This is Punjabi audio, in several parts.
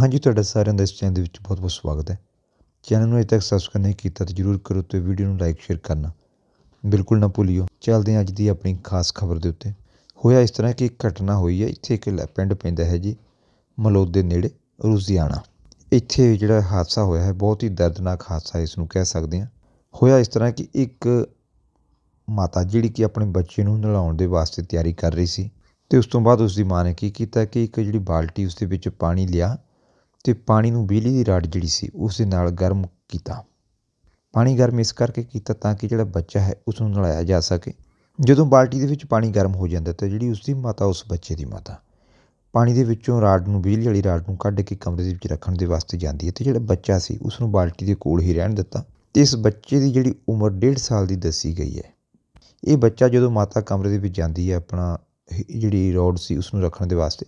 ਹਾਂਜੀ ਤੁਹਾਡਾ ਸਾਰਿਆਂ ਦਾ ਇਸ ਚੈਨਲ ਦੇ ਵਿੱਚ ਬਹੁਤ-ਬਹੁਤ ਸਵਾਗਤ ਹੈ ਚੈਨਲ ਨੂੰ ਅਜੇ ਤੱਕ ਸਬਸਕ੍ਰਾਈਬ ਨਹੀਂ ਕੀਤਾ ਤਾਂ ਜਰੂਰ ਕਰੋ ਤੇ ਵੀਡੀਓ ਨੂੰ ਲਾਈਕ ਸ਼ੇਅਰ ਕਰਨਾ ਬਿਲਕੁਲ ਨਾ ਭੁੱਲਿਓ ਚੱਲਦੇ ਹਾਂ ਅੱਜ ਦੀ ਆਪਣੀ ਖਾਸ ਖਬਰ ਦੇ ਉੱਤੇ ਹੋਇਆ ਇਸ ਤਰ੍ਹਾਂ ਕਿ ਇੱਕ ਘਟਨਾ ਹੋਈ ਹੈ ਇੱਥੇ ਇੱਕ ਪਿੰਡ ਪੈਂਦਾ ਹੈ ਜੀ ਮਲੋਦ ਦੇ ਨੇੜੇ ਰੂਜ਼ੀਆਣਾ ਇੱਥੇ ਜਿਹੜਾ ਹਾਦਸਾ ਹੋਇਆ ਹੈ ਬਹੁਤ ਹੀ ਦਰਦਨਾਕ ਹਾਦਸਾ ਇਸ ਨੂੰ ਕਹਿ ਸਕਦੇ ਹਾਂ ਹੋਇਆ ਇਸ ਤਰ੍ਹਾਂ ਕਿ ਇੱਕ ਮਾਤਾ ਜਿਹੜੀ ਕਿ ਆਪਣੇ ਬੱਚੇ ਨੂੰ ਨਲਾਉਣ ਦੇ ਵਾਸਤੇ ਤਿਆਰੀ ਕਰ ਰਹੀ ਸੀ ਤੇ ਉਸ ਤੋਂ ਬਾਅਦ ਉਸ ਦੀ ਮਾਂ ਨੇ ਕੀ ਕੀਤਾ ਕਿ ਇੱਕ ਜਿਹੜੀ ਬਾਲਟੀ ਉਸ ਦੇ ਵਿੱਚ ਪਾਣੀ ਲਿਆ ਤੇ ਪਾਣੀ ਨੂੰ ਬਿਜਲੀ ਦੀ ਰਾਡ ਜਿਹੜੀ ਸੀ ਉਸ ਦੇ ਨਾਲ ਗਰਮ ਕੀਤਾ ਪਾਣੀ ਗਰਮ ਇਸ ਕਰਕੇ ਕੀਤਾ ਤਾਂ ਕਿ ਜਿਹੜਾ ਬੱਚਾ ਹੈ ਉਸ ਨੂੰ ਨਲਾਇਆ ਜਾ ਸਕੇ ਜਦੋਂ ਬਾਲਟੀ ਦੇ ਵਿੱਚ ਪਾਣੀ ਗਰਮ ਹੋ ਜਾਂਦਾ ਤਾਂ ਜਿਹੜੀ ਉਸ ਦੀ ਮਾਤਾ ਉਸ ਬੱਚੇ ਦੀ ਮਾਤਾ ਪਾਣੀ ਦੇ ਵਿੱਚੋਂ ਰਾਡ ਨੂੰ ਬਿਜਲੀ ਵਾਲੀ ਰਾਡ ਨੂੰ ਕੱਢ ਕੇ ਕਮਰੇ ਦੇ ਵਿੱਚ ਰੱਖਣ ਦੇ ਵਾਸਤੇ ਜਾਂਦੀ ਹੈ ਤੇ ਜਿਹੜਾ ਬੱਚਾ ਸੀ ਉਸ ਨੂੰ ਬਾਲਟੀ ਦੇ ਕੋਲ ਹੀ ਰਹਿਣ ਦਿੱਤਾ ਤੇ ਇਸ ਬੱਚੇ ਦੀ ਜਿਹੜੀ ਉਮਰ 1.5 ਸਾਲ ਦੀ ਦੱਸੀ ਗਈ ਹੈ ਇਹ ਬੱਚਾ ਜਦੋਂ ਮਾਤਾ ਕਮਰੇ ਦੇ ਵਿੱਚ ਜਾਂਦੀ ਹੈ ਆਪਣਾ ਜਿਹੜੀ ਰੋਡ ਸੀ ਉਸ ਨੂੰ ਰੱਖਣ ਦੇ ਵਾਸਤੇ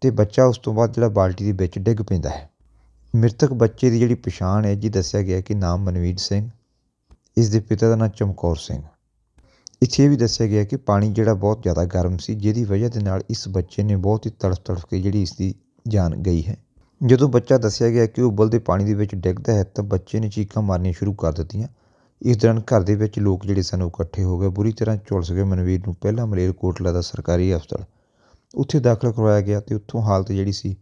ਤੇ ਬੱਚਾ ਉਸ ਤੋਂ ਬਾਅਦ ਜਿਹੜਾ ਬਾਲਟੀ ਦੇ ਵਿੱਚ ਡਿੱਗ ਪੈਂਦਾ ਹੈ ਮ੍ਰਿਤਕ ਬੱਚੇ ਦੀ ਜਿਹੜੀ ਪਛਾਣ ਹੈ ਜੀ ਦੱਸਿਆ ਗਿਆ ਕਿ ਨਾਮ ਮਨਵੀਰ ਸਿੰਘ ਇਸ ਦੇ ਪਿਤਾ ਦਾ ਨਾਮ ਚਮਕੌਰ ਸਿੰਘ ਇੱਥੇ ਵੀ ਦੱਸਿਆ ਗਿਆ ਕਿ ਪਾਣੀ ਜਿਹੜਾ ਬਹੁਤ ਜ਼ਿਆਦਾ ਗਰਮ ਸੀ ਜਿਹਦੀ ਵਜ੍ਹਾ ਦੇ ਨਾਲ ਇਸ ਬੱਚੇ ਨੇ ਬਹੁਤ ਹੀ ਤੜਫ ਤੜਫ ਕੇ ਜਿਹੜੀ ਇਸ ਦੀ ਜਾਨ ਗਈ ਹੈ ਜਦੋਂ ਬੱਚਾ ਦੱਸਿਆ ਗਿਆ ਕਿ ਉਹ ਉਬਲਦੇ ਪਾਣੀ ਦੇ ਵਿੱਚ ਡਿੱਗਦਾ ਹੈ ਤਾਂ ਬੱਚੇ ਨੇ ਚੀਕਾਂ ਮਾਰਨੀਆਂ ਸ਼ੁਰੂ ਕਰ ਦਿੱਤੀਆਂ ਇਸ ਦੌਰਾਨ ਘਰ ਦੇ ਵਿੱਚ ਲੋਕ ਜਿਹੜੇ ਸਨ ਉਹ ਇਕੱਠੇ ਹੋ ਗਏ ਬੁਰੀ ਤਰ੍ਹਾਂ ਝੁਲਸ ਗਏ ਮਨਵੀਰ ਨੂੰ ਮਲੇਰ ਮਲੇਰਕੋਟਲਾ ਦਾ ਸਰਕਾਰੀ ਹਸਪਤਾਲ ਉੱਥੇ ਦਾਖਲ ਕਰਵਾਇਆ ਗਿਆ ਅਤੇ ਉੱਥੋਂ ਹਾਲਤ ਜਿਹੜੀ ਸੀ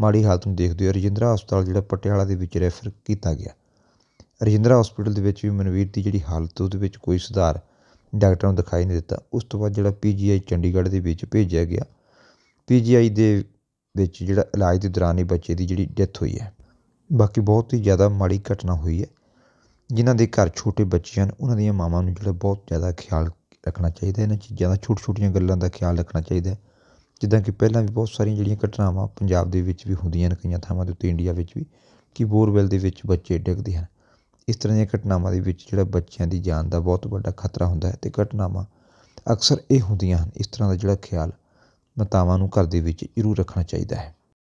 ਮਾੜੀ ਹਾਲਤ ਨੂੰ ਦੇਖਦੇ ਹੋਏ ਰਜਿੰਦਰਾ ਹਸਪਤਾਲ ਜਿਹੜਾ ਪਟਿਆਲਾ ਦੇ ਵਿੱਚ ਰੈਫਰ ਕੀਤਾ ਗਿਆ ਰਜਿੰਦਰਾ ਹਸਪੀਟਲ ਦੇ ਵਿੱਚ ਵੀ ਮਨਵੀਰ ਦੀ ਜਿਹੜੀ ਹਾਲਤ ਉਹਦੇ ਵਿੱਚ ਕੋਈ ਸੁਧਾਰ ਡਾਕਟਰ ਨੂੰ ਦਿਖਾਈ ਨਹੀਂ ਦਿੱਤਾ ਉਸ ਤੋਂ ਬਾਅਦ ਜਿਹੜਾ ਪੀਜੀਆਈ ਚੰਡੀਗੜ੍ਹ ਦੇ ਵਿੱਚ ਭੇਜਿਆ ਗਿਆ ਪੀਜੀਆਈ ਦੇ ਵਿੱਚ ਜਿਹੜਾ ਇਲਾਜ ਦੇ ਦੌਰਾਨ ਹੀ ਬੱਚੇ ਦੀ ਜਿਹੜੀ ਡੈਥ ਹੋਈ ਹੈ ਬਾਕੀ ਬਹੁਤ ਹੀ ਜ਼ਿਆਦਾ ਮਾੜੀ ਘਟਨਾ ਹੋਈ ਹੈ ਜਿਨ੍ਹਾਂ ਦੇ ਘਰ ਛੋਟੇ ਬੱਚੇ ਹਨ ਉਹਨਾਂ ਦੀਆਂ ਮਾਵਾਂ ਨੂੰ ਜਿਹੜਾ ਬਹੁਤ ਜ਼ਿਆਦਾ ਖਿਆਲ ਰੱਖਣਾ ਚਾਹੀਦਾ ਇਹਨਾਂ ਚੀਜ਼ਾਂ ਦਾ ਛੋਟ ਛੋਟੀਆਂ ਗੱਲਾਂ ਦਾ ਖਿਆਲ ਰੱਖਣਾ ਚਾਹੀਦਾ ਜਿੱਦਾਂ ਕਿ ਪਹਿਲਾਂ ਵੀ ਬਹੁਤ ਸਾਰੀਆਂ ਜਿਹੜੀਆਂ ਘਟਨਾਵਾਂ ਪੰਜਾਬ ਦੇ ਵਿੱਚ ਵੀ ਹੁੰਦੀਆਂ ਨੇ ਕਈਆਂ ਥਾਵਾਂ ਦੇ ਉੱਤੇ ਇੰਡੀਆ ਵਿੱਚ ਵੀ ਕਿ ਬੋਰਵੈਲ ਦੇ ਵਿੱਚ ਬੱਚੇ ਡਿੱਗਦੇ ਹਨ ਇਸ ਤਰ੍ਹਾਂ ਦੀਆਂ ਘਟਨਾਵਾਂ ਦੇ ਵਿੱਚ ਜਿਹੜਾ ਬੱਚਿਆਂ ਦੀ ਜਾਨ ਦਾ ਬਹੁਤ ਵੱਡਾ ਖਤਰਾ ਹੁੰਦਾ ਹੈ ਤੇ ਘਟਨਾਵਾਂ ਅਕਸਰ ਇਹ ਹੁੰਦੀਆਂ ਹਨ ਇਸ ਤਰ੍ਹਾਂ ਦਾ ਜਿਹੜਾ ਖਿਆਲ ਮਾਤਾਵਾਂ ਨੂੰ ਘਰ ਦੇ ਵਿੱਚ ਜ਼ਰੂਰ ਰੱਖਣਾ ਚਾਹੀਦਾ ਹੈ